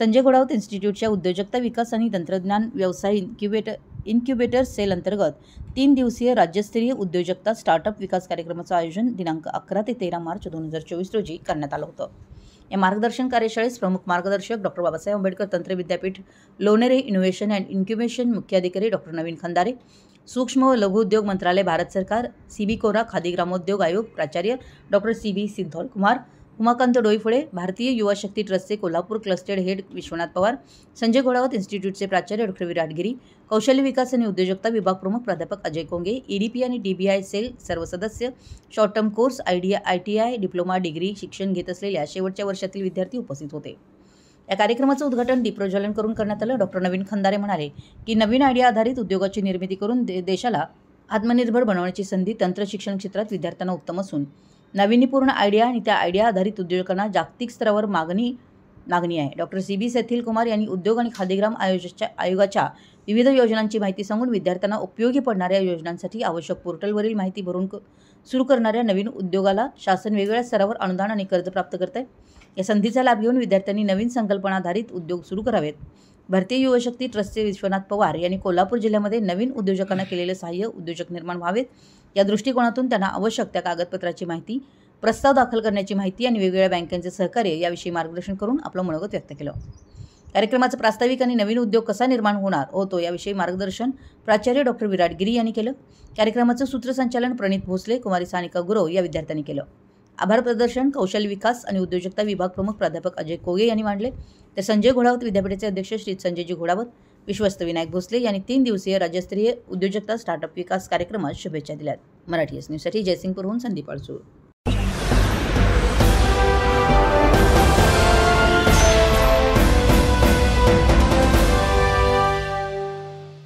संजय गोडावत इन्स्टिट्यूटच्या उद्योजकता विकास आणि तंत्रज्ञान व्यवसाय इन्क्युबेटर इन्क्युबेटर सेल अंतर्गत तीन दिवसीय राज्यस्तरीय उद्योजकता स्टार्टअप विकास कार्यक्रमाचं आयोजन दिनांक अकरा ते तेरा मार्च दोन हजार चोवीस रोजी करण्यात आलं होतं या मार्गदर्शन कार्यशाळेस प्रमुख मार्गदर्शक डॉक्टर बाबासाहेब आंबेडकर तंत्र विद्यापीठ लोनेरे इनोव्हेशन अँड इन्क्युबेशन मुख्याधिकारी डॉक्टर नवीन खंदारे सूक्ष्म व लघु उद्योग मंत्रालय भारत सरकार सी बी कोरा खादी ग्रामोद्योग आयोग प्राचार्य doctor C B Siddhol Kumar Umakant Doiphale Bharatiya Yuva Shakti ट्रस्टचे कोल्हापूर क्लस्टेड हेड विश्वनाथ पवार संजय घोडावत इन्स्टिट्यूटचे प्राचार्य डॉक्टर विराटगिरी कौशल्य विकास आणि उद्योजकता विभाग प्रमुख प्राध्यापक अजय कोंगे ईडीपी e आणि डीबीआय सेल सर्व सदस्य short term course IDI I T I diploma degree शिक्षण घेत असलेल्या शेवटच्या वर्षातील विद्यार्थी उपस्थित होते या कार्यक्रमाचं उद्घाटन दीप्रज्वलन करून करण्यात आलं डॉक्टर नवीन खंदारे म्हणाले की नवीन आयडिया आधारित उद्योगाची निर्मिती करून दे देशाला आत्मनिर्भर बनवण्याची संधी तंत्रशिक्षण क्षेत्रात विद्यार्थ्यांना उत्तम असून नाविन्यपूर्ण आयडिया आणि त्या आयडिया आधारित उद्योजकांना जागतिक स्तरावर मागणी मागणी आहे doctor C B Senthil Kumar यांनी उद्योग आणि खादीग्राम आयोजच्या आयोगाच्या विविध योजनांची माहिती सांगून विद्यार्थ्यांना उपयोगी पडणाऱ्या योजनांसाठी आवश्यक पोर्टलवरील माहिती भरून सुरू करणाऱ्या नवीन उद्योगाला शासन वेगवेगळ्या स्तरावर अनुदान आणि कर्ज प्राप्त करत आहे या संधीचा लाभ घेऊन विद्यार्थ्यांनी नवीन संकल्पनाधारित उद्योग सुरू करावेत भारतीय युवशक्ती ट्रस्टचे विश्वनाथ पवार यांनी कोल्हापूर जिल्ह्यामध्ये नवीन उद्योजकांना केलेले सहाय्य उद्योजक निर्माण व्हावेत या दृष्टिकोनातून त्यांना आवश्यक त्या कागदपत्राची माहिती प्रस्ताव दाखल करण्याची माहिती आणि वेगवेगळ्या बँकांचे सहकार्य याविषयी मार्गदर्शन करून आपलं मनोगत व्यक्त केलं कार्यक्रमाचं प्रास्ताविक आणि नवीन उद्योग कसा निर्माण होणार होतो याविषयी मार्गदर्शन प्राचार्य डॉक्टर विराट गिरी यांनी केलं कार्यक्रमाचं सूत्रसंचालन प्रणित भोसले कुमारी सानिका गुरव या विद्यार्थ्यांनी केलं आभार प्रदर्शन कौशल्य विकास आणि उद्योजकता विभाग प्रमुख प्राध्यापक अजय कोगे यांनी मांडले तर संजय घोडावत विद्यापीठाचे अध्यक्ष श्री संजयजी घोडावत विश्वस्त विनायक भोसले यांनी तीन दिवसीय राज्यस्तरीय उद्योजकता स्टार्टअप विकास कार्यक्रमात शुभेच्छा दिल्यात मराठी एस न्यूजसाठी जयसिंगपूरहून संदीप अडसूळ